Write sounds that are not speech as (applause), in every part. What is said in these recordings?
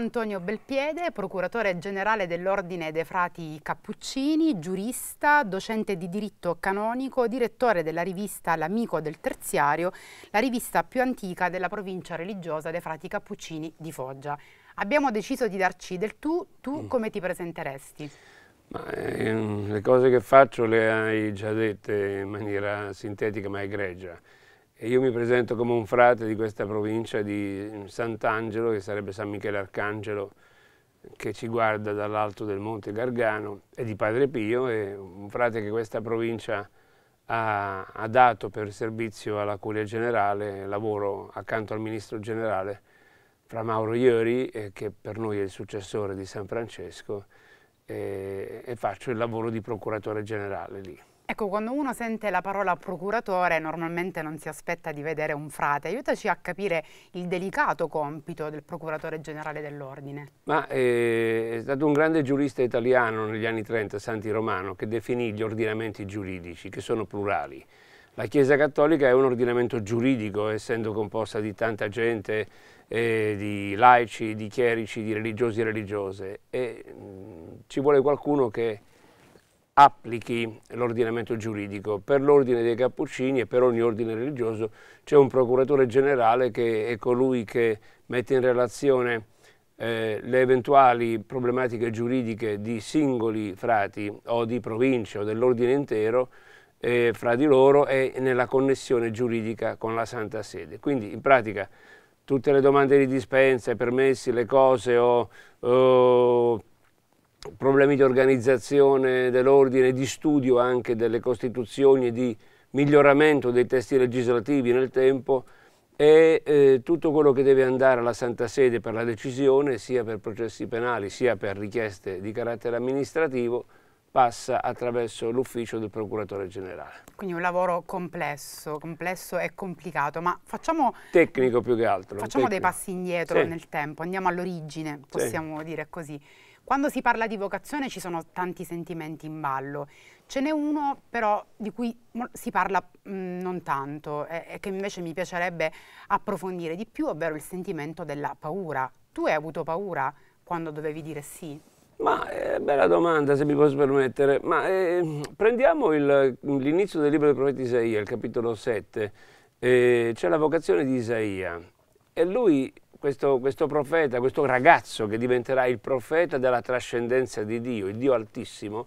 Antonio Belpiede, procuratore generale dell'Ordine dei Frati Cappuccini, giurista, docente di diritto canonico, direttore della rivista L'Amico del Terziario, la rivista più antica della provincia religiosa dei Frati Cappuccini di Foggia. Abbiamo deciso di darci del tu, tu mm. come ti presenteresti? Ma, ehm, le cose che faccio le hai già dette in maniera sintetica ma egregia. E io mi presento come un frate di questa provincia di Sant'Angelo, che sarebbe San Michele Arcangelo, che ci guarda dall'alto del Monte Gargano, e di Padre Pio, e un frate che questa provincia ha, ha dato per servizio alla Curia Generale, lavoro accanto al Ministro Generale, fra Mauro Iori, eh, che per noi è il successore di San Francesco, e faccio il lavoro di procuratore generale lì. Ecco, quando uno sente la parola procuratore normalmente non si aspetta di vedere un frate. Aiutaci a capire il delicato compito del procuratore generale dell'ordine. Ma eh, è stato un grande giurista italiano negli anni 30, Santi Romano, che definì gli ordinamenti giuridici, che sono plurali. La Chiesa Cattolica è un ordinamento giuridico, essendo composta di tanta gente, eh, di laici, di chierici, di religiosi e religiose. E mh, mm, ci vuole qualcuno che applichi l'ordinamento giuridico. Per l'ordine dei Cappuccini e per ogni ordine religioso c'è un procuratore generale che è colui che mette in relazione eh, le eventuali problematiche giuridiche di singoli frati o di provincia o dell'ordine intero eh, fra di loro e nella connessione giuridica con la Santa Sede. Quindi in pratica tutte le domande di dispensa, i permessi, le cose o, o problemi di organizzazione dell'ordine, di studio anche delle Costituzioni e di miglioramento dei testi legislativi nel tempo e eh, tutto quello che deve andare alla Santa Sede per la decisione, sia per processi penali sia per richieste di carattere amministrativo, passa attraverso l'ufficio del procuratore generale. Quindi un lavoro complesso, complesso e complicato, ma facciamo... Tecnico più che altro. Facciamo tecnico. dei passi indietro sì. nel tempo, andiamo all'origine, possiamo sì. dire così. Quando si parla di vocazione ci sono tanti sentimenti in ballo, ce n'è uno però di cui si parla mh, mhmm, non tanto e eh, che invece mi piacerebbe approfondire di più, ovvero il sentimento della paura. Tu hai avuto paura quando dovevi dire sì? Ma eh, bella domanda, se mi posso permettere. Ma eh, prendiamo l'inizio del libro del profeta Isaia, il capitolo 7. Eh, C'è la vocazione di Isaia e lui questo, questo, profeta, questo ragazzo che diventerà il profeta della trascendenza di Dio, il Dio Altissimo,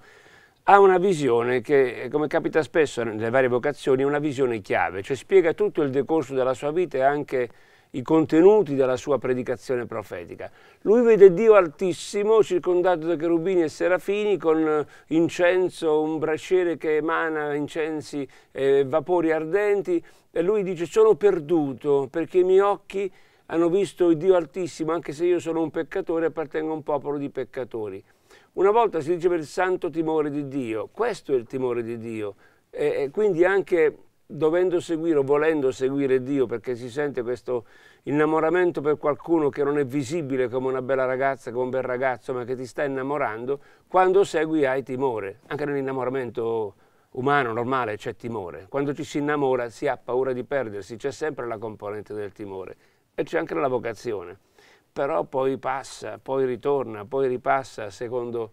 ha una visione che, come capita spesso nelle varie vocazioni, è una visione chiave, cioè spiega tutto il decorso della sua vita e anche i contenuti della sua predicazione profetica. Lui vede Dio Altissimo circondato da cherubini e serafini con eh, incenso, un braciere che emana incensi e vapori ardenti e lui dice sono perduto perché i miei occhi hanno visto il Dio Altissimo, anche se io sono un peccatore, appartengo a un popolo di peccatori. Una volta si diceva il santo timore di Dio, questo è il timore di Dio, e, e quindi anche dovendo seguire o volendo seguire Dio, perché si sente questo innamoramento per qualcuno che non è visibile come una bella ragazza, come un bel ragazzo, ma che ti sta innamorando, quando segui hai timore, anche nell'innamoramento umano, normale, c'è timore. Quando ci si innamora si ha paura di perdersi, c'è sempre la componente del timore e c'è anche la vocazione, però poi passa, poi ritorna, poi ripassa secondo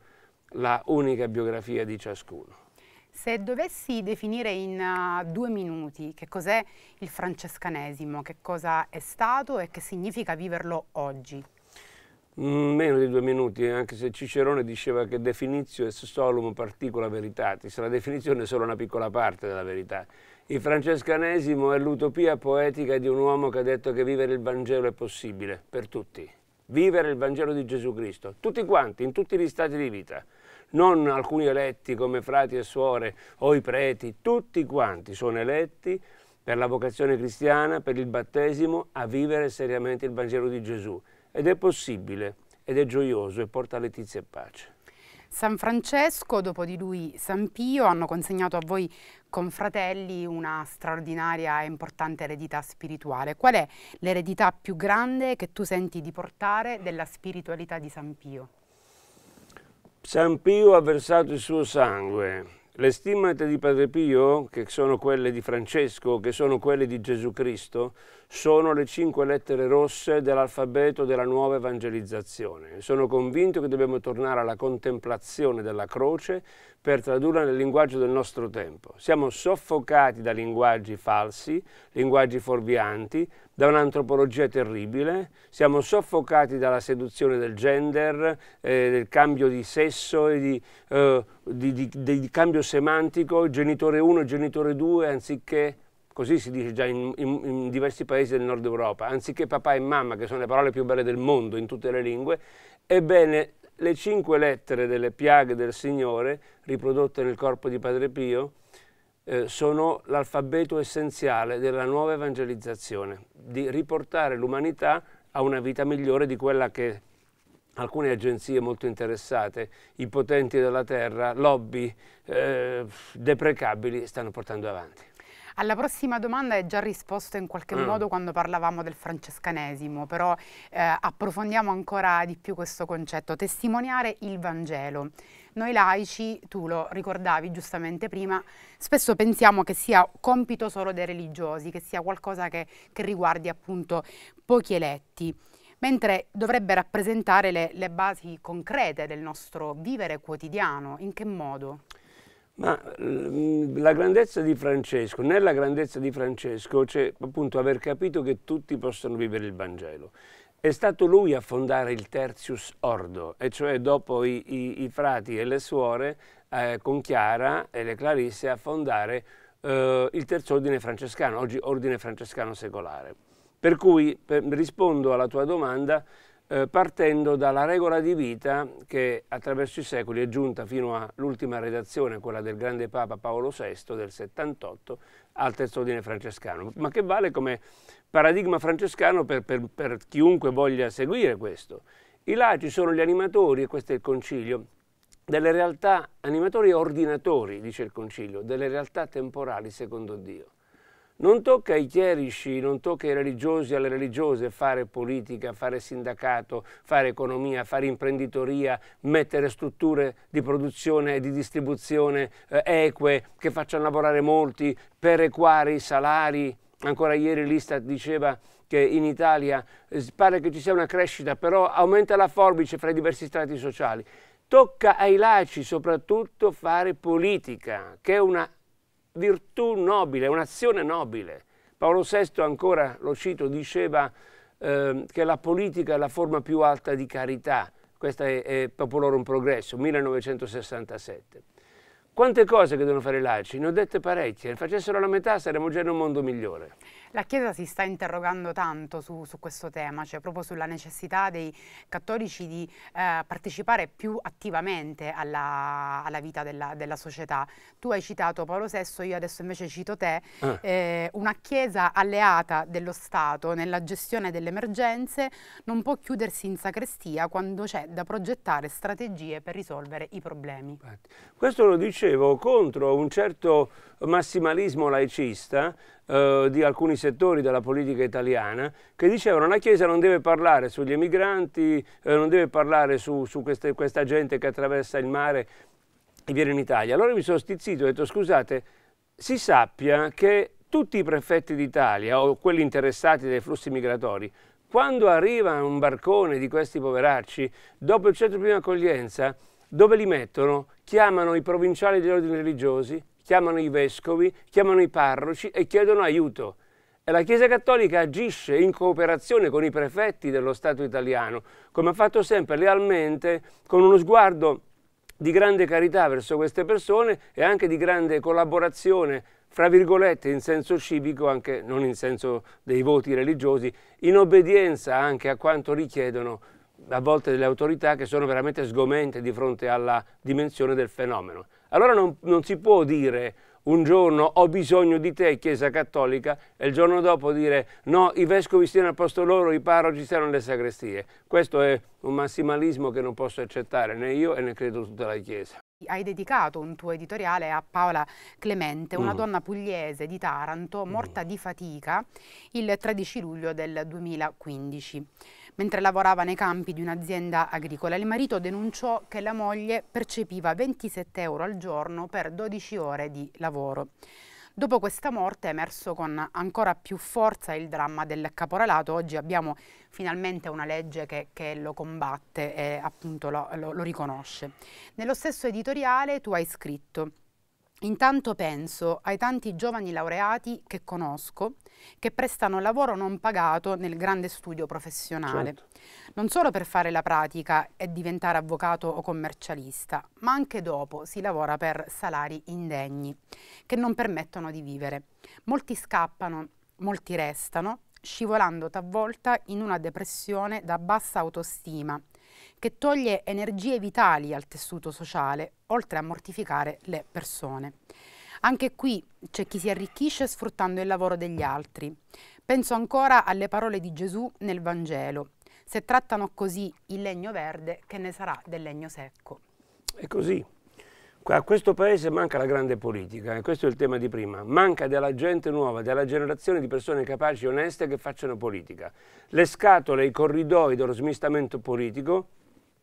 la unica biografia di ciascuno. Se dovessi definire in eh, due minuti che cos'è il francescanesimo, che cosa è stato e che significa viverlo oggi? Mm, meno di due minuti, anche se Cicerone diceva che definizio est solum particula veritatis, la definizione è solo una piccola parte della verità. Il francescanesimo è l'utopia poetica di un uomo che ha detto che vivere il Vangelo è possibile per tutti. Vivere il Vangelo di Gesù Cristo, tutti quanti, in tutti gli stati di vita non alcuni eletti come frati e suore o i preti, tutti quanti sono eletti per la vocazione cristiana, per il battesimo, a vivere seriamente il Vangelo di Gesù. Ed è possibile, ed è gioioso e porta letizia e pace. San Francesco, dopo di lui San Pio, hanno consegnato a voi con fratelli una straordinaria e importante eredità spirituale. Qual è l'eredità più grande che tu senti di portare della spiritualità di San Pio? San Pio ha versato il suo sangue. Le stimmate di Padre Pio, che sono quelle di Francesco, che sono quelle di Gesù Cristo, sono le cinque lettere rosse dell'alfabeto della nuova evangelizzazione. Sono convinto che dobbiamo tornare alla contemplazione della croce per tradurla nel linguaggio del nostro tempo. Siamo soffocati da linguaggi falsi, linguaggi fuorvianti, da un'antropologia terribile, siamo soffocati dalla seduzione del gender, eh, del cambio di sesso e di, eh, di, di, di cambio semantico, genitore 1 e genitore 2 anziché così si dice già in, in, in, diversi paesi del nord Europa, anziché papà e mamma, che sono le parole più belle del mondo in tutte le lingue, ebbene le cinque lettere delle piaghe del Signore, riprodotte nel corpo di Padre Pio, eh, sono l'alfabeto essenziale della nuova evangelizzazione, di riportare l'umanità a una vita migliore di quella che alcune agenzie molto interessate, i potenti della terra, lobby eh, deprecabili stanno portando avanti. Alla prossima domanda è già risposto in qualche mm. modo quando parlavamo del francescanesimo, però eh, approfondiamo ancora di più questo concetto, testimoniare il Vangelo. Noi laici, tu lo ricordavi giustamente prima, spesso pensiamo che sia compito solo dei religiosi, che sia qualcosa che, che riguardi appunto pochi eletti mentre dovrebbe rappresentare le, le, basi concrete del nostro vivere quotidiano. In che modo? Ma mm, la grandezza di Francesco, nella grandezza di Francesco c'è appunto aver capito che tutti possono vivere il Vangelo. È stato lui a fondare il Tertius Ordo, e cioè dopo i, i, i frati e le suore, eh, con Chiara e le Clarisse, a fondare eh, il terzo ordine francescano, oggi ordine francescano secolare. Per cui per, rispondo alla tua domanda, eh, partendo dalla regola di vita che attraverso i secoli è giunta fino all'ultima redazione, quella del grande Papa Paolo VI del 78 al testodine francescano, ma che vale come paradigma francescano per, per, per chiunque voglia seguire questo. I laici sono gli animatori, e questo è il concilio, delle realtà animatori e ordinatori, dice il Concilio, delle realtà temporali secondo Dio. Non tocca ai chierici, non tocca ai religiosi e alle religiose fare politica, fare sindacato, fare economia, fare imprenditoria, mettere strutture di produzione e di distribuzione eh, eque che facciano lavorare molti, perequare i salari. Ancora ieri l'Istat diceva che in Italia eh, pare che ci sia una crescita, però aumenta la forbice fra i diversi strati sociali. Tocca ai laici soprattutto fare politica, che è una virtù nobile, un'azione nobile. Paolo VI ancora, lo cito, diceva eh, che la politica è la forma più alta di carità. Questa è, è Popolorum Progresso, 1967. Quante cose che devono fare i laici? Ne ho dette parecchie, ne facessero la metà saremmo già in un mondo migliore. La Chiesa si sta interrogando tanto su, su questo tema, cioè proprio sulla necessità dei cattolici di eh, partecipare più attivamente alla, alla vita della, della, società. Tu hai citato Paolo VI, io adesso invece cito te, ah. eh, una Chiesa alleata dello Stato nella gestione delle emergenze non può chiudersi in sacrestia quando c'è da progettare strategie per risolvere i problemi. Questo lo dicevo contro un certo massimalismo laicista eh, di alcuni settori della politica italiana che dicevano che la Chiesa non deve parlare sugli emigranti, eh, non deve parlare su, su queste, questa gente che attraversa il mare e viene in Italia. Allora mi sono stizzito e ho detto scusate, si sappia che tutti i prefetti d'Italia o quelli interessati dai flussi migratori quando arriva un barcone di questi poveracci, dopo il centro di prima accoglienza, dove li mettono? Chiamano i provinciali degli ordini religiosi, chiamano i vescovi, chiamano i parroci e chiedono aiuto. E la Chiesa Cattolica agisce in cooperazione con i prefetti dello Stato italiano, come ha fatto sempre lealmente, con uno sguardo di grande carità verso queste persone e anche di grande collaborazione, fra virgolette, in senso civico, anche non in senso dei voti religiosi, in obbedienza anche a quanto richiedono a volte delle autorità che sono veramente sgomente di fronte alla dimensione del fenomeno. Allora non, non si può dire un giorno ho bisogno di te, Chiesa Cattolica, e il giorno dopo dire no, i vescovi stiano al posto loro, i parroci stiano nelle sagrestie. Questo è un massimalismo che non posso accettare né io e né credo tutta la Chiesa. Hai dedicato un tuo editoriale a Paola Clemente, una mm. donna pugliese di Taranto morta mm. di fatica il 13 luglio del 2015. Mentre lavorava nei campi di un'azienda agricola, il marito denunciò che la moglie percepiva 27 euro al giorno per 12 ore di lavoro. Dopo questa morte è emerso con ancora più forza il dramma del caporalato. Oggi abbiamo finalmente una legge che, che lo combatte e appunto lo, lo, lo riconosce. Nello stesso editoriale tu hai scritto Intanto penso ai tanti giovani laureati che conosco che prestano lavoro non pagato nel grande studio professionale, certo. non solo per fare la pratica e diventare avvocato o commercialista, ma anche dopo si lavora per salari indegni che non permettono di vivere. Molti scappano, molti restano, scivolando talvolta in una depressione da bassa autostima che toglie energie vitali al tessuto sociale, oltre a mortificare le persone. Anche qui c'è chi si arricchisce sfruttando il lavoro degli altri. Penso ancora alle parole di Gesù nel Vangelo. Se trattano così il legno verde, che ne sarà del legno secco? È così. A questo paese manca la grande politica, e eh, questo è il tema di prima. Manca della gente nuova, della generazione di persone capaci e oneste che facciano politica. Le scatole, i corridoi dello smistamento politico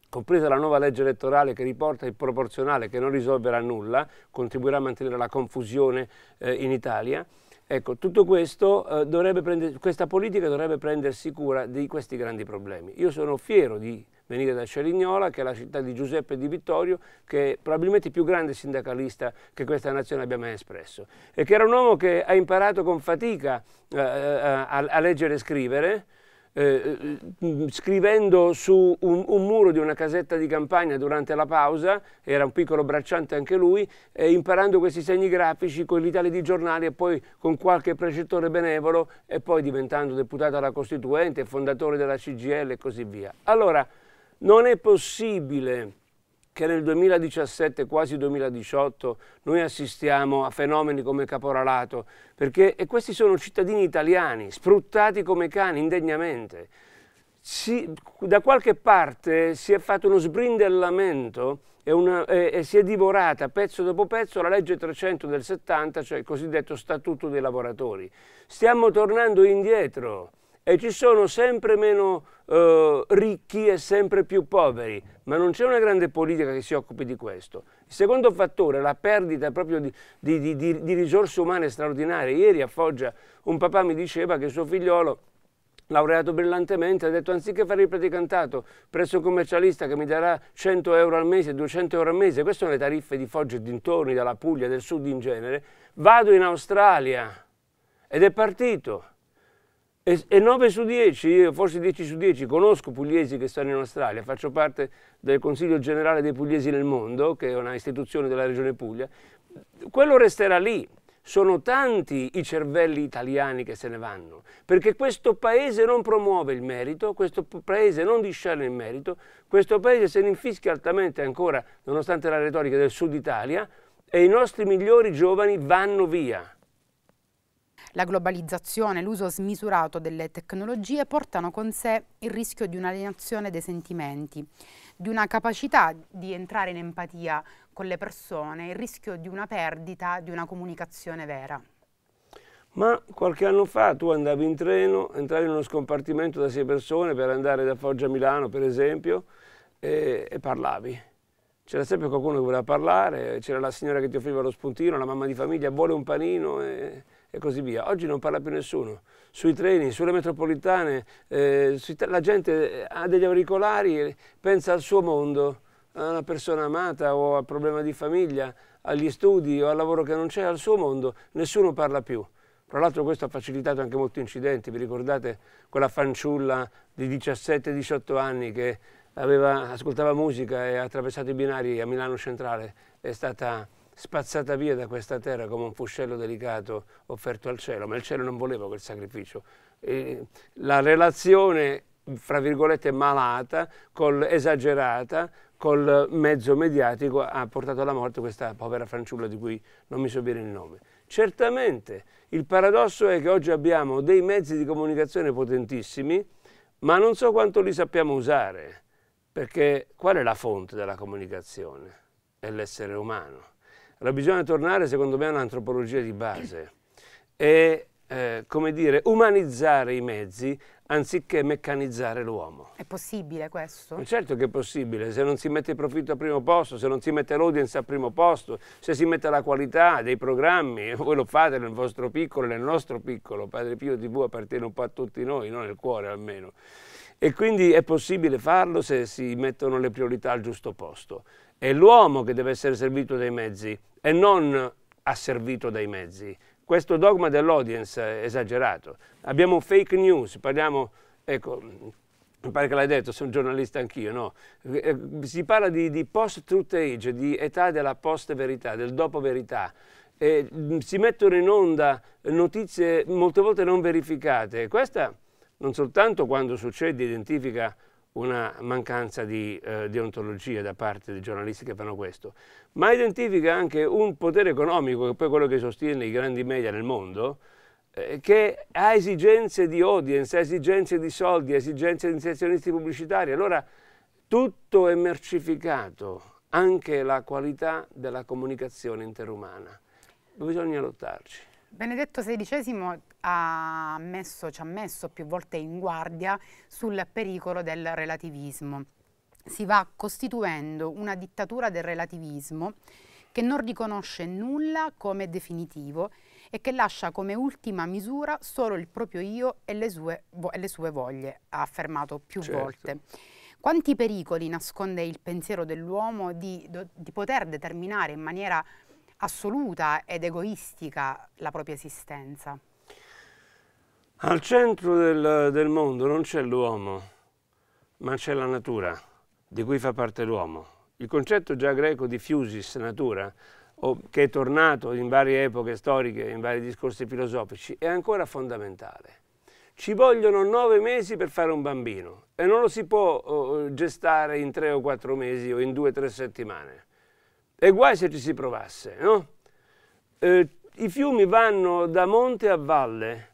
compresa la nuova legge elettorale che riporta il proporzionale che non risolverà nulla, contribuirà a mantenere la confusione eh, in Italia. Ecco, tutto questo, eh, prendere, questa politica dovrebbe prendersi cura di questi grandi problemi. Io sono fiero di venire da Cerignola, che è la città di Giuseppe Di Vittorio, che è probabilmente il più grande sindacalista che questa nazione abbia mai espresso, e che era un uomo che ha imparato con fatica eh, eh, eh a, a leggere e scrivere, eh, eh, mm, scrivendo su un, un, muro di una casetta di campagna durante la pausa, era un piccolo bracciante anche lui, eh, imparando questi segni grafici con l'Italia di giornali e poi con qualche precettore benevolo e poi diventando deputato alla Costituente, fondatore della CGL e così via. Allora, non è possibile che nel 2017, quasi 2018, noi assistiamo a fenomeni come il caporalato, perché, e questi sono cittadini italiani, sfruttati come cani indegnamente. Si, da qualche parte si è fatto uno sbrindellamento e, una, e, e, si è divorata pezzo dopo pezzo la legge 300 del 70, cioè il cosiddetto statuto dei lavoratori. Stiamo tornando indietro e ci sono sempre meno eh, ricchi e sempre più poveri, ma non c'è una grande politica che si occupi di questo. Il secondo fattore è la perdita proprio di, di, di, di risorse umane straordinarie. Ieri a Foggia un papà mi diceva che suo figliolo laureato brillantemente, ha detto anziché fare il praticantato presso un commercialista che mi darà 100 euro al mese, 200 euro al mese, queste sono le tariffe di Foggia e dintorni, dalla Puglia, del sud in genere, vado in Australia ed è partito e, e 9 su 10, forse 10 su 10, conosco pugliesi che stanno in Australia, faccio parte del Consiglio Generale dei Pugliesi nel Mondo, che è una istituzione della Regione Puglia, quello resterà lì. Sono tanti i cervelli italiani che se ne vanno, perché questo paese non promuove il merito, questo paese non discerne il merito, questo paese se ne infischia altamente ancora, nonostante la retorica del sud Italia, e i nostri migliori giovani vanno via. La globalizzazione e l'uso smisurato delle tecnologie portano con sé il rischio di un'alienazione dei sentimenti, di una capacità di entrare in empatia con le persone, il rischio di una perdita di una comunicazione vera. Ma qualche anno fa tu andavi in treno, entravi in uno scompartimento da sei persone per andare da Foggia a Milano, per esempio, e, e parlavi. C'era sempre qualcuno che voleva parlare, c'era la signora che ti offriva lo spuntino, la mamma di famiglia vuole un panino. E e così via. Oggi non parla più nessuno. Sui treni, sulle metropolitane, eh, la gente eh, ha degli auricolari e pensa al suo mondo, alla persona amata o al problema di famiglia, agli studi o al lavoro che non c'è, al suo mondo. Nessuno parla più. Tra l'altro questo ha facilitato anche molti incidenti, vi ricordate quella fanciulla di 17-18 anni che aveva, ascoltava musica e ha attraversato i binari a Milano Centrale, è stata spazzata via da questa terra come un fuscello delicato offerto al cielo, ma il cielo non voleva quel sacrificio. E la relazione, fra virgolette, malata, col, esagerata, col mezzo mediatico ha portato alla morte questa povera fanciulla di cui non mi so bene il nome. Certamente il paradosso è che oggi abbiamo dei mezzi di comunicazione potentissimi, ma non so quanto li sappiamo usare, perché qual è la fonte della comunicazione? È l'essere umano allora bisogna tornare secondo me a un'antropologia di base e eh, come dire, umanizzare i mezzi anziché meccanizzare l'uomo. È possibile questo? Certo che è possibile, se non si mette il profitto al primo posto, se non si mette l'audience al primo posto, se si mette la qualità dei programmi, (laughs) voi lo fate nel vostro piccolo, nel nostro piccolo, Padre Pio TV appartiene un po' a tutti noi, non nel cuore almeno e quindi è possibile farlo se si mettono le priorità al giusto posto. È l'uomo che deve essere servito dai mezzi e non asservito dai mezzi. Questo dogma dell'audience è esagerato. Abbiamo fake news, parliamo, ecco, mi pare che l'hai detto, sono giornalista anch'io, no? Eh, si parla di, di post-truth age, di età della post-verità, del dopo-verità. E mm, si mettono in onda notizie molte volte non verificate. Questa non soltanto quando succede identifica una mancanza di eh, deontologia da parte dei giornalisti che fanno questo, ma identifica anche un potere economico, che è poi quello che sostiene i grandi media nel mondo, eh, che ha esigenze di audience, ha esigenze di soldi, ha esigenze di inserzionisti pubblicitari. Allora tutto è mercificato, anche la qualità della comunicazione interumana. Bisogna lottarci. Benedetto XVI ha messo, ci ha messo più volte in guardia sul pericolo del relativismo. Si va costituendo una dittatura del relativismo che non riconosce nulla come definitivo e che lascia come ultima misura solo il proprio io e le sue, vo e le sue voglie, ha affermato più certo. volte. Quanti pericoli nasconde il pensiero dell'uomo di, di poter determinare in maniera assoluta ed egoistica la propria esistenza. Al centro del, del mondo non c'è l'uomo, ma c'è la natura, di cui fa parte l'uomo. Il concetto già greco di fusis, natura, o, che è tornato in varie epoche storiche, in vari discorsi filosofici, è ancora fondamentale. Ci vogliono nove mesi per fare un bambino e non lo si può oh, gestare in tre o quattro mesi o in due o tre settimane. E guai se ci si provasse, no? Eh, I fiumi vanno da monte a valle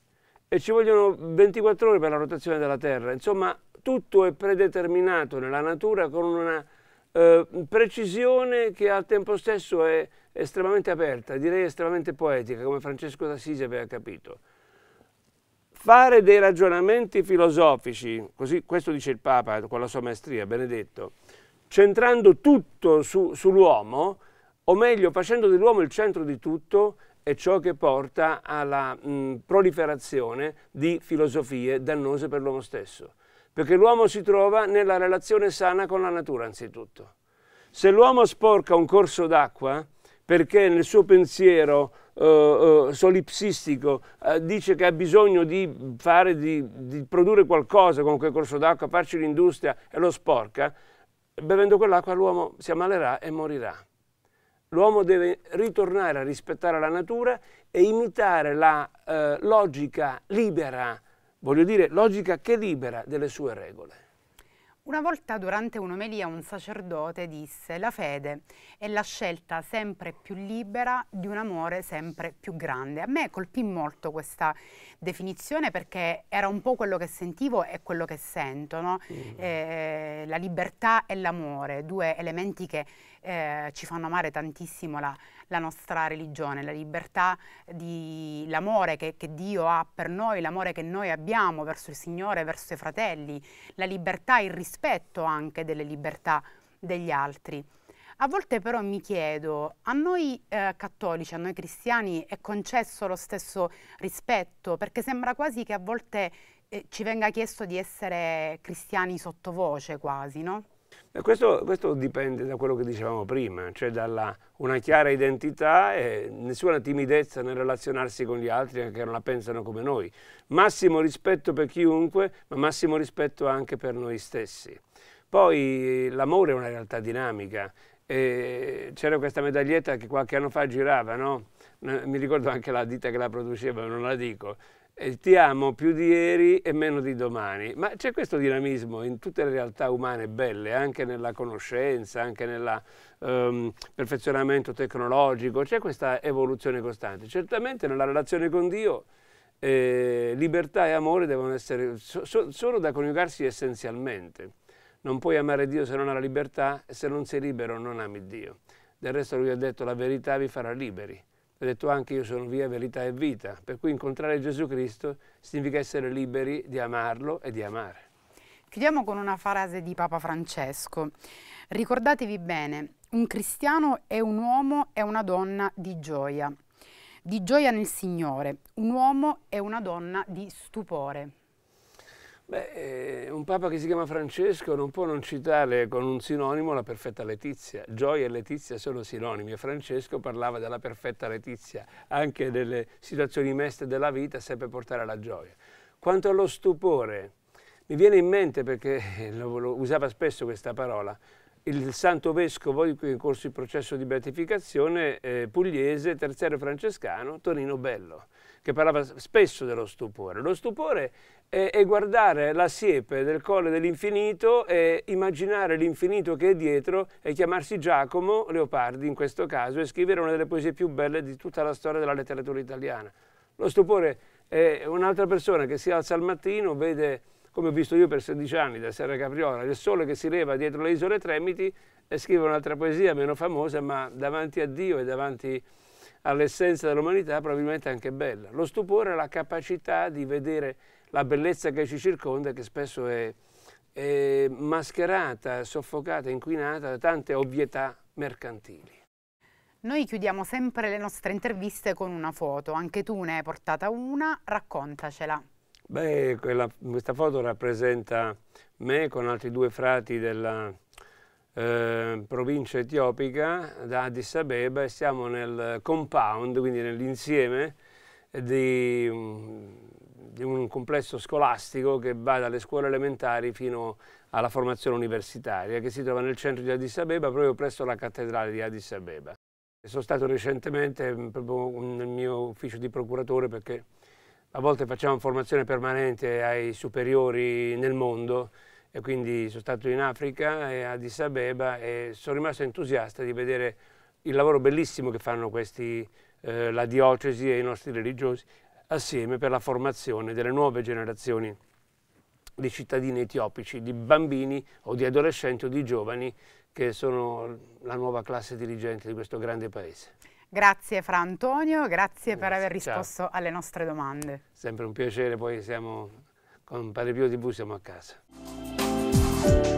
e ci vogliono 24 ore per la rotazione della Terra. Insomma, tutto è predeterminato nella natura con una eh, precisione che al tempo stesso è estremamente aperta, direi estremamente poetica, come Francesco d'Assisi aveva capito. Fare dei ragionamenti filosofici, così questo dice il Papa con la sua maestria, Benedetto, centrando tutto su, sull'uomo, o meglio facendo dell'uomo il centro di tutto, è ciò che porta alla mh, proliferazione di filosofie dannose per l'uomo stesso. Perché l'uomo si trova nella relazione sana con la natura, anzitutto. Se l'uomo sporca un corso d'acqua perché nel suo pensiero eh, eh solipsistico eh, dice che ha bisogno di, fare, di, di produrre qualcosa con quel corso d'acqua, farci l'industria e lo sporca, Bevendo quell'acqua l'uomo si ammalerà e morirà. L'uomo deve ritornare a rispettare la natura e imitare la eh, logica libera, voglio dire logica che libera delle sue regole. Una volta durante un'omelia un sacerdote disse la fede è la scelta sempre più libera di un amore sempre più grande. A me colpì molto questa definizione perché era un po' quello che sentivo e quello che sento, no? mm. eh, eh la libertà e l'amore, due elementi che eh, ci fanno amare tantissimo la, la nostra religione, la libertà di l'amore che, che, Dio ha per noi, l'amore che noi abbiamo verso il Signore, verso i fratelli, la libertà il rispetto rispetto anche delle libertà degli altri. A volte però mi chiedo, a noi eh, cattolici, a noi cristiani è concesso lo stesso rispetto? Perché sembra quasi che a volte eh, ci venga chiesto di essere cristiani sottovoce quasi, no? Eh, questo, questo, dipende da quello che dicevamo prima, cioè dalla una chiara identità e nessuna timidezza nel relazionarsi con gli altri che non la pensano come noi. Massimo rispetto per chiunque, ma massimo rispetto anche per noi stessi. Poi l'amore è una realtà dinamica. C'era questa medaglietta che qualche anno fa girava, no? mi ricordo anche la ditta che la produceva, non la dico, ti amo più di ieri e meno di domani. Ma c'è questo dinamismo in tutte le realtà umane belle, anche nella conoscenza, anche nel ehm, perfezionamento tecnologico, c'è questa evoluzione costante. Certamente nella relazione con Dio eh, libertà e amore devono essere so, solo da coniugarsi essenzialmente. Non puoi amare Dio se non hai la libertà e se non sei libero non ami Dio. Del resto lui ha detto la verità vi farà liberi ha detto ah, anche io sono via, verità e vita, per cui incontrare Gesù Cristo significa essere liberi di amarlo e di amare. Chiudiamo con una frase di Papa Francesco. Ricordatevi bene, un cristiano è un uomo e una donna di gioia, di gioia nel Signore, un uomo e una donna di stupore. Beh, eh, un papa che si chiama Francesco non può non citare con un sinonimo la perfetta Letizia. Gioia e Letizia sono sinonimi e Francesco parlava della perfetta Letizia, anche nelle situazioni meste della vita, sempre portare alla gioia. Quanto allo stupore, mi viene in mente perché (laughs) lo, lo usava spesso questa parola, il santo vescovo in cui è in corso il processo di beatificazione eh, pugliese, terziario francescano, Tonino Bello, che parlava spesso dello stupore. Lo stupore e, e guardare la siepe del Colle dell'Infinito e immaginare l'infinito che è dietro e chiamarsi Giacomo Leopardi in questo caso e scrivere una delle poesie più belle di tutta la storia della letteratura italiana. Lo stupore è un'altra persona che si alza al mattino, vede come ho visto io per 16 anni da Serra Capriola, il sole che si leva dietro le isole Tremiti e scrive un'altra poesia meno famosa ma davanti a Dio e davanti all'essenza dell'umanità probabilmente anche bella. Lo stupore è la capacità di vedere la bellezza che ci circonda che spesso è, è mascherata, soffocata, inquinata da tante ovvietà mercantili. Noi chiudiamo sempre le nostre interviste con una foto, anche tu ne hai portata una, raccontacela. Beh, quella, questa foto rappresenta me con altri due frati della eh, provincia etiopica da Addis Abeba e siamo nel compound, quindi nell'insieme di di un complesso scolastico che va dalle scuole elementari fino alla formazione universitaria che si trova nel centro di Addis Abeba proprio presso la cattedrale di Addis Abeba. Sono stato recentemente mm, proprio nel mio ufficio di procuratore perché a volte facciamo formazione permanente ai superiori nel mondo e quindi sono stato in Africa e a Addis Abeba e sono rimasto entusiasta di vedere il lavoro bellissimo che fanno questi, eh, la diocesi e i nostri religiosi assieme per la formazione delle nuove generazioni di cittadini etiopici, di bambini o di adolescenti o di giovani che sono la nuova classe dirigente di questo grande paese. Grazie Fra Antonio, grazie, grazie. per aver risposto Ciao. alle nostre domande. Sempre un piacere, poi siamo con Padre Pio TV siamo a casa.